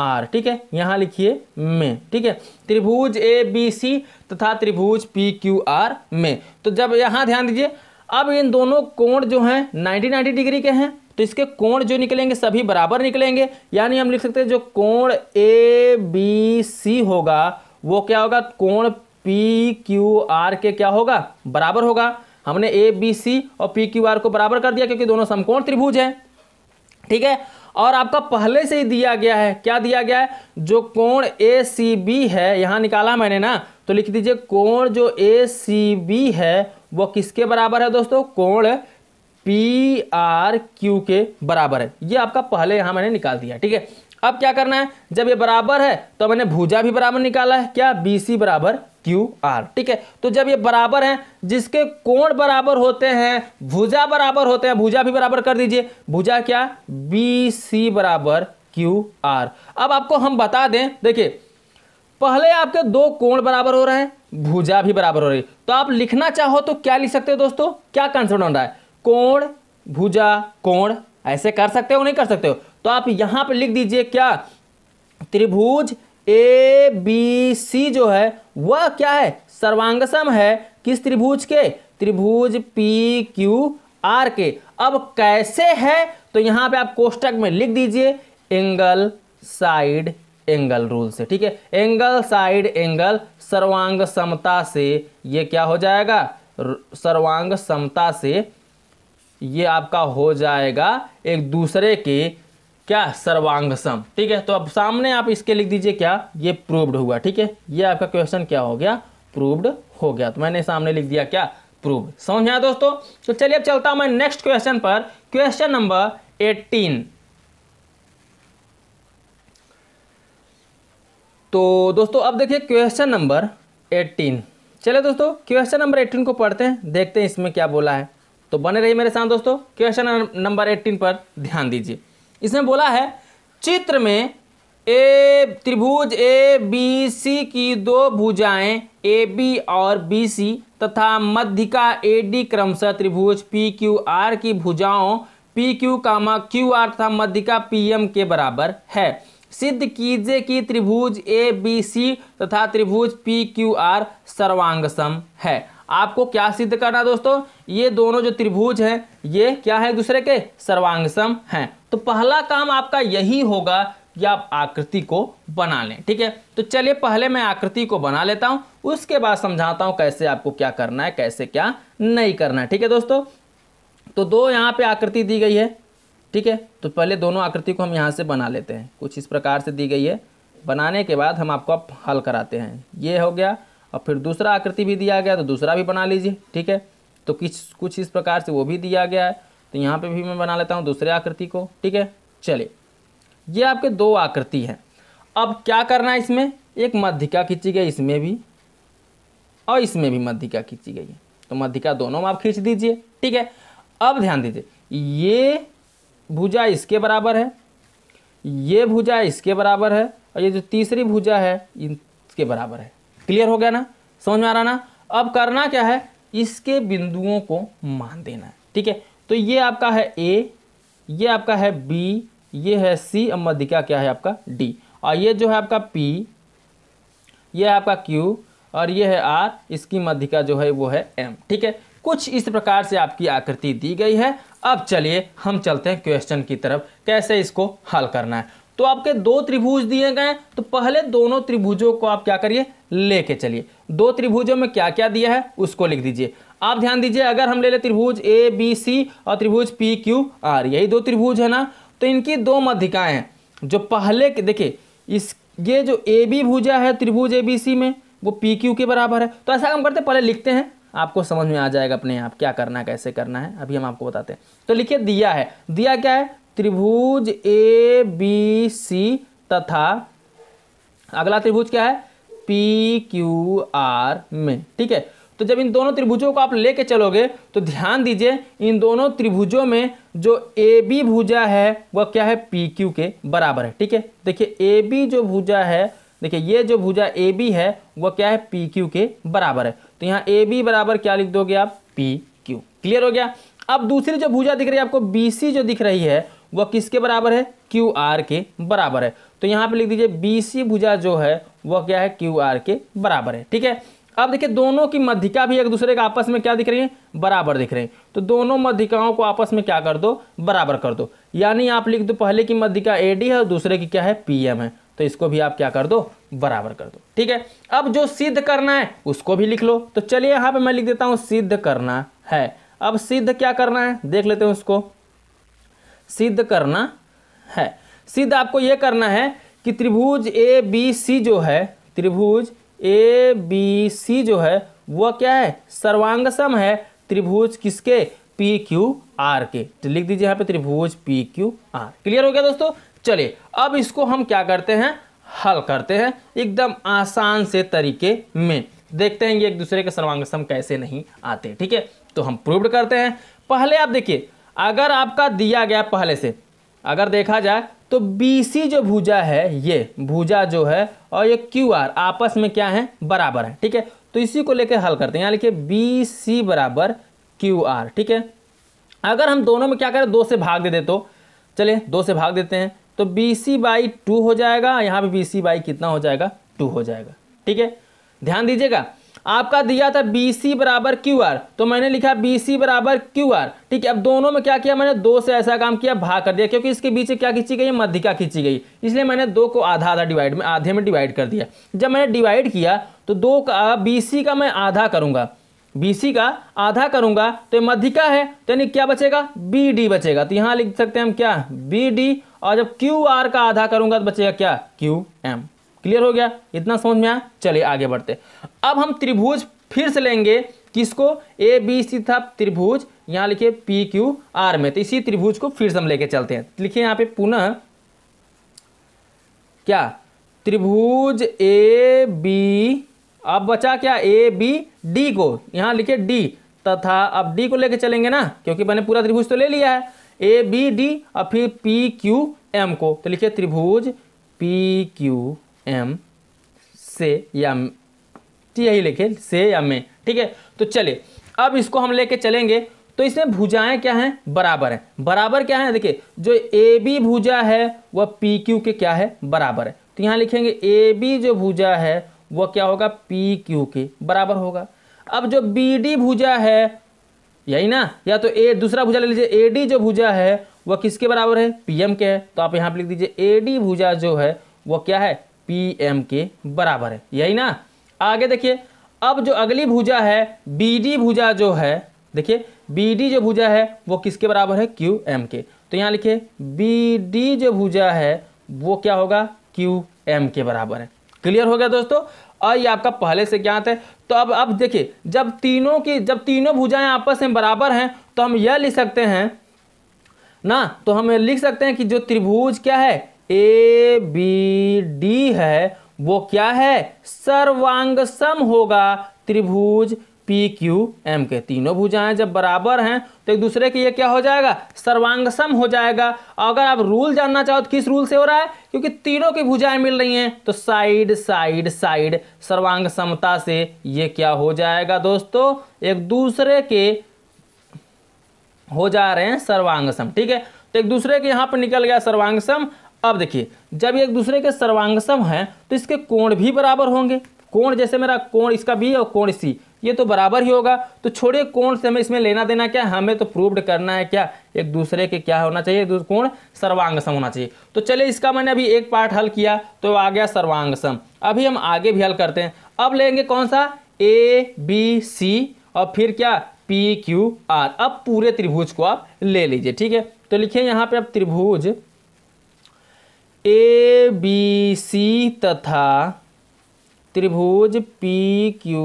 आर ठीक है यहाँ लिखिए में ठीक है त्रिभुज ए बी सी तथा त्रिभुज पी क्यू आर में तो जब यहाँ ध्यान दीजिए अब इन दोनों कोण जो हैं 90 90 डिग्री के हैं तो इसके कोण जो निकलेंगे सभी बराबर निकलेंगे यानी हम लिख सकते हैं जो कोण ए बी सी होगा वो क्या होगा कोण पी क्यू आर के क्या होगा बराबर होगा हमने ए बी सी और पी क्यू आर को बराबर कर दिया क्योंकि दोनों समकोण त्रिभुज हैं ठीक है और आपका पहले से ही दिया गया है क्या दिया गया है जो कोण ए सी बी है यहाँ निकाला मैंने ना तो लिख दीजिए कोण जो ए सी बी है वो किसके बराबर है दोस्तों कोण पी आर क्यू के बराबर है ये आपका पहले यहाँ मैंने निकाल दिया ठीक है अब क्या करना है जब ये बराबर है तो मैंने भुजा भी बराबर निकाला है क्या बी सी बराबर क्यू आर ठीक है तो जब ये बराबर हैं जिसके कोण बराबर होते हैं भुजा बराबर होते हैं भुजा भी बराबर कर दीजिए भुजा क्या बी सी बराबर क्यू आर अब आपको हम बता दें देखिए पहले आपके दो कोण बराबर हो रहे हैं भुजा भी बराबर हो रही है तो आप लिखना चाहो तो क्या लिख सकते हो दोस्तों क्या कंसेप्ट बन रहा है कोण भुजा कोण ऐसे कर सकते हो नहीं कर सकते हो तो आप यहां पर लिख दीजिए क्या त्रिभुज ए बी सी जो है वह क्या है सर्वांगसम है किस त्रिभुज के त्रिभुज पी क्यू आर के अब कैसे है तो यहां पे आप कोष्टक में लिख दीजिए एंगल साइड एंगल रूल से ठीक है एंगल साइड एंगल सर्वांग समता से ये क्या हो जाएगा सर्वांग समता से ये आपका हो जाएगा एक दूसरे के क्या सर्वांग सम ठीक है तो अब सामने आप इसके लिख दीजिए क्या ये प्रूव्ड हुआ ठीक है ये आपका क्वेश्चन क्या हो गया प्रूव्ड हो गया तो मैंने सामने लिख दिया क्या प्रूव समझ आया दोस्तों तो चलिए अब चलता हूं मैं नेक्स्ट क्वेश्चन पर क्वेश्चन नंबर एटीन तो दोस्तों अब देखिए क्वेश्चन नंबर एटीन चलिए दोस्तों क्वेश्चन नंबर एटीन को पढ़ते हैं देखते हैं इसमें क्या बोला है तो बने रहिए मेरे साथ दोस्तों क्वेश्चन नंबर एट्टीन पर ध्यान दीजिए इसमें बोला है चित्र में ए त्रिभुज ए बी सी की दो भुजाएं ए बी और बी सी तथा मध्यिका ए डी क्रमशः त्रिभुज पी क्यू आर की भुजाओं P Q comma Q R तथा मध्यिका पी एम के बराबर है सिद्ध कीजिए कि त्रिभुज ए बी सी तथा त्रिभुज पी क्यू आर सर्वांग सम है आपको क्या सिद्ध करना है दोस्तों ये दोनों जो त्रिभुज हैं ये क्या है दूसरे के सर्वांगसम हैं तो पहला काम आपका यही होगा कि आप आकृति को बना लें ठीक है तो चलिए पहले मैं आकृति को बना लेता हूँ उसके बाद समझाता हूँ कैसे आपको क्या करना है कैसे क्या नहीं करना है ठीक है दोस्तों तो दो यहाँ पे आकृति दी गई है ठीक है तो पहले दोनों आकृति को हम यहाँ से बना लेते हैं कुछ इस प्रकार से दी गई है बनाने के बाद हम आपको आप हल कराते हैं ये हो गया और फिर दूसरा आकृति भी दिया गया तो दूसरा भी बना लीजिए ठीक है तो किस कुछ इस प्रकार से वो भी दिया गया है तो यहाँ पे भी मैं बना लेता हूँ दूसरे आकृति को ठीक है चलिए ये आपके दो आकृति हैं अब क्या करना है इसमें एक मध्यिका खींची गई इसमें भी और इसमें भी मध्यिका खींची गई है तो मध्यिका दोनों में आप खींच दीजिए ठीक है अब ध्यान दीजिए ये भुजा इसके बराबर है ये भुजा इसके बराबर है और ये जो तीसरी भुजा है इसके बराबर है क्लियर हो गया ना समझ में आ रहा ना अब करना क्या है इसके बिंदुओं को मान देना है ठीक है तो ये आपका है ए ये आपका है बी ये है सी अब मध्यिका क्या है आपका डी और ये जो है आपका पी ये आपका क्यू और ये है आर इसकी मध्यिका जो है वो है एम ठीक है कुछ इस प्रकार से आपकी आकृति दी गई है अब चलिए हम चलते हैं क्वेश्चन की तरफ कैसे इसको हल करना है तो आपके दो त्रिभुज दिए गए तो पहले दोनों त्रिभुजों को आप क्या करिए लेके चलिए दो त्रिभुजों में क्या क्या दिया है उसको लिख दीजिए आप ध्यान दीजिए अगर हम ले ले त्रिभुज ए बी सी और त्रिभुज पी क्यू आर यही दो त्रिभुज है ना तो इनकी दो मध्यिकाएं हैं जो पहले देखिए इस ये जो ए बी भुजा है त्रिभुज ए बी सी में वो पी क्यू के बराबर है तो ऐसा हम करते पहले लिखते हैं आपको समझ में आ जाएगा अपने आप क्या करना है कैसे करना है अभी हम आपको बताते हैं तो लिखिए दिया है दिया क्या है त्रिभुज ए बी सी तथा अगला त्रिभुज क्या है पी क्यू आर में ठीक है तो जब इन दोनों त्रिभुजों को आप लेके चलोगे तो ध्यान दीजिए इन दोनों त्रिभुजों में जो ए बी भूजा है वह क्या है पी क्यू के बराबर है ठीक है देखिए ए बी जो भूजा है देखिए ये जो भूजा ए बी है वह क्या है पी क्यू के बराबर है तो यहाँ ए बी बराबर क्या लिख दोगे आप पी क्यू क्लियर हो गया अब दूसरी जो भूजा दिख रही है आपको बी सी जो दिख रही है वह किसके बराबर है क्यू आर के बराबर है तो यहाँ पे लिख दीजिए बी सी भूजा जो है वह क्या है क्यू आर के बराबर है ठीक है अब देखिए दोनों की मध्यिका भी एक दूसरे के आपस में क्या दिख रही है बराबर दिख रहे हैं तो दोनों मध्यिकाओं को आपस में क्या कर दो बराबर कर दो यानी आप लिख दो पहले की मध्यिका ए डी है और दूसरे की क्या है पी एम है तो इसको भी आप क्या कर दो बराबर कर दो ठीक है अब जो सिद्ध करना है उसको भी लिख लो तो चलिए यहां पे मैं लिख देता हूं सिद्ध करना है अब सिद्ध क्या करना है देख लेते हैं उसको सिद्ध करना है सिद्ध आपको यह करना है कि त्रिभुज ए बी सी जो है त्रिभुज ए बी सी जो है वह क्या है सर्वांग सम है त्रिभुज किसके पी क्यू आर के तो लिख दीजिए यहाँ पे त्रिभुज पी क्यू आर क्लियर हो गया दोस्तों चलिए अब इसको हम क्या करते हैं हल करते हैं एकदम आसान से तरीके में देखते हैं ये एक दूसरे के सर्वांग सम कैसे नहीं आते ठीक है तो हम प्रूव करते हैं पहले आप देखिए अगर आपका दिया गया पहले से अगर देखा जाए तो बी जो भुजा है ये भुजा जो है और ये क्यू आपस में क्या है बराबर है ठीक है तो इसी को लेकर हल करते हैं यहाँ लिखिए बी सी बराबर क्यू आर ठीक है अगर हम दोनों में क्या करें दो से भाग दे दे तो चलिए दो से भाग देते हैं तो बी सी बाई टू हो जाएगा यहाँ पे बी सी बाई कितना हो जाएगा टू हो जाएगा ठीक है ध्यान दीजिएगा आपका दिया था बी सी बराबर क्यू आर तो मैंने लिखा बी सी बराबर क्यू आर ठीक है अब दोनों में क्या किया मैंने दो से ऐसा काम किया भाग कर दिया क्योंकि इसके बीच क्या खींची गई मध्यिका खींची गई इसलिए मैंने दो को आधा आधा डिवाइड में आधे में डिवाइड कर दिया जब मैंने डिवाइड किया तो दो का बी सी का मैं आधा करूंगा बीसी का आधा करूंगा तो मध्यिका है तो यानी क्या बचेगा बी बचेगा तो यहाँ लिख सकते हैं हम क्या बी और जब क्यू का आधा करूंगा तो बचेगा क्या क्यू एम क्लियर हो गया इतना समझ में आया चलिए आगे बढ़ते अब हम त्रिभुज फिर से लेंगे किसको ए बी सी था त्रिभुज यहाँ लिखिए पी क्यू आर में तो इसी त्रिभुज को फिर से हम लेके चलते हैं लिखिए यहाँ पे पुनः क्या त्रिभुज ए बी अब बचा क्या ए बी डी को यहाँ लिखे डी तथा अब डी को लेके चलेंगे ना क्योंकि मैंने पूरा त्रिभुज तो ले लिया है ए बी डी और फिर पी क्यू एम को तो लिखिए त्रिभुज पी क्यू एम से या यही लिखे से या में ठीक है तो चलिए अब इसको हम लेके चलेंगे तो इसमें भुजाएं क्या हैं बराबर हैं बराबर क्या है देखिए जो ए बी भुजा है वह पी क्यू के क्या है बराबर है तो यहाँ लिखेंगे ए बी जो भुजा है वह क्या होगा पी क्यू के बराबर होगा अब जो बी डी भुजा है यही ना या तो ए दूसरा भुजा ले लीजिए ए डी जो भुजा है वह किसके बराबर है पी एम के है तो आप यहाँ पर लिख दीजिए ए डी भुजा जो है वह क्या है पी एम के बराबर है यही ना आगे देखिए अब जो अगली भुजा है बी डी भुजा जो है देखिए बी डी जो भुजा है वो किसके बराबर है क्यू एम के तो यहाँ लिखिए बी डी जो भुजा है वो क्या होगा क्यू एम के बराबर है क्लियर हो गया दोस्तों और ये आपका पहले से क्या है तो अब अब देखिए जब तीनों की जब तीनों भुजाएं आपस में बराबर हैं तो हम यह लिख सकते हैं ना तो हम लिख सकते हैं कि जो त्रिभुज क्या है ए बी डी है वो क्या है सर्वांग सम होगा त्रिभुज पी क्यू एम के तीनों भुजाएं जब बराबर हैं तो एक दूसरे के ये क्या हो जाएगा सर्वांगसम हो जाएगा अगर आप रूल जानना चाहो तो किस रूल से हो रहा है क्योंकि तीनों की भुजाएं मिल रही हैं तो साइड साइड साइड सर्वांग से ये क्या हो जाएगा दोस्तों एक दूसरे के हो जा रहे हैं सर्वांगसम ठीक है तो एक दूसरे के यहाँ पर निकल गया सर्वांगसम अब देखिए जब एक दूसरे के सर्वांगसम है तो इसके कोण भी बराबर होंगे कोण जैसे मेरा कोण इसका भी और कोण सी ये तो बराबर ही होगा तो छोड़े कोण से हमें इसमें लेना देना क्या हमें तो प्रूव करना है क्या एक दूसरे के क्या होना चाहिए कोण सर्वांगसम होना चाहिए तो चले इसका मैंने अभी एक पार्ट हल किया तो आ गया सर्वांग अभी हम आगे भी हल करते हैं अब लेंगे कौन सा ए बी सी और फिर क्या पी क्यू आर अब पूरे त्रिभुज को आप ले लीजिए ठीक है तो लिखिए यहाँ पे अब त्रिभुज ए बी सी तथा त्रिभुज पी क्यू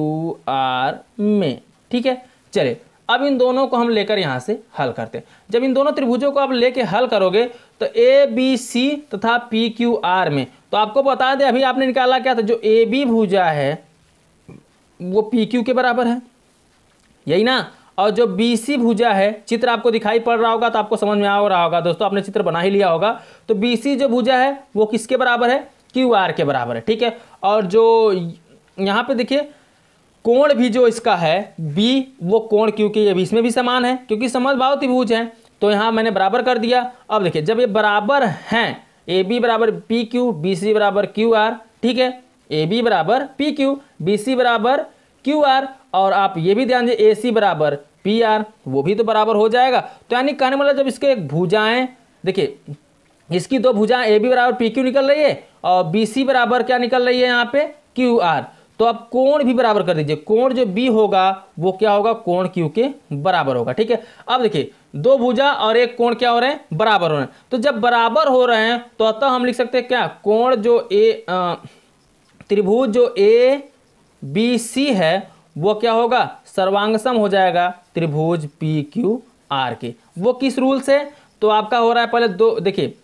आर में ठीक है चले अब इन दोनों को हम लेकर यहाँ से हल करते हैं जब इन दोनों त्रिभुजों को आप लेके हल करोगे तो ए बी सी तथा पी क्यू आर में तो आपको बता दें अभी आपने निकाला क्या था जो ए बी भुजा है वो पी क्यू के बराबर है यही ना और जो बी सी भुजा है चित्र आपको दिखाई पड़ रहा होगा तो आपको समझ में आ रहा होगा दोस्तों आपने चित्र बना ही लिया होगा तो बी सी जो भुजा है वो किसके बराबर है क्यू आर के बराबर है ठीक है और जो यहाँ पे देखिए कोण भी जो इसका है बी वो कोण क्योंकि भी इसमें भी समान है क्योंकि भाव त्रिभुज है तो यहाँ मैंने बराबर कर दिया अब देखिए जब ये बराबर हैं ए बी बराबर पी क्यू बी सी बराबर क्यू आर ठीक है ए बी बराबर पी क्यू बी सी बराबर क्यू आर और आप ये भी ध्यान दें ए सी बराबर पी आर वो भी तो बराबर हो जाएगा तो यानी कहने वाला मतलब जब इसके भुजाएं देखिए इसकी दो भुजाएं ए बी बराबर पी क्यू निकल रही है और बी सी बराबर क्या निकल रही है यहाँ पे क्यू आर तो आप कोण भी बराबर कर दीजिए कोण जो बी होगा वो क्या होगा कोण क्यू के बराबर होगा ठीक है अब देखिए दो भुजा और एक कोण क्या हो रहे हैं बराबर हो रहे हैं तो जब बराबर हो रहे हैं तो अतः हम लिख सकते हैं क्या कोण जो ए त्रिभुज जो ए बी सी है वो क्या होगा सर्वांगसम हो जाएगा त्रिभुज पी क्यू आर के वो किस रूल से तो आपका हो रहा है पहले दो देखिए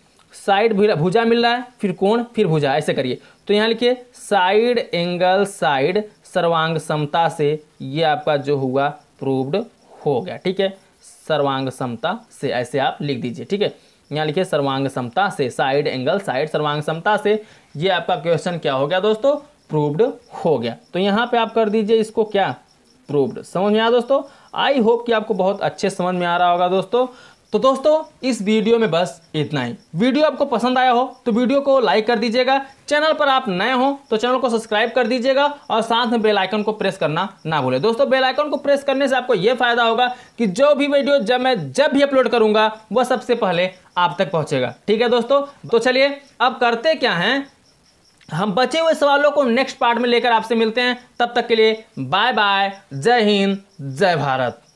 साइड भुजा मिल रहा है फिर कोण फिर भुजा ऐसे करिए तो यहाँ लिखिए साइड एंगल साइड सर्वांग समता से ये आपका जो हुआ प्रूव्ड हो गया ठीक है सर्वांग समता से ऐसे आप लिख दीजिए ठीक है यहाँ लिखिए सर्वांग समता से साइड एंगल साइड सर्वांग समता से ये आपका क्वेश्चन क्या हो गया दोस्तों प्रूव्ड हो गया तो यहाँ पे आप कर दीजिए इसको क्या प्रूव्ड समझ में आया दोस्तों आई होप कि आपको बहुत अच्छे समझ में आ रहा होगा दोस्तों तो दोस्तों इस वीडियो में बस इतना ही वीडियो आपको पसंद आया हो तो वीडियो को लाइक कर दीजिएगा चैनल पर आप नए हो तो चैनल को सब्सक्राइब कर दीजिएगा और साथ में बेल आइकन को प्रेस करना ना भूले दोस्तों बेल आइकन को प्रेस करने से आपको यह फायदा होगा कि जो भी वीडियो जब मैं जब भी अपलोड करूंगा वह सबसे पहले आप तक पहुंचेगा ठीक है दोस्तों तो चलिए अब करते क्या है हम बचे हुए सवालों को नेक्स्ट पार्ट में लेकर आपसे मिलते हैं तब तक के लिए बाय बाय जय हिंद जय भारत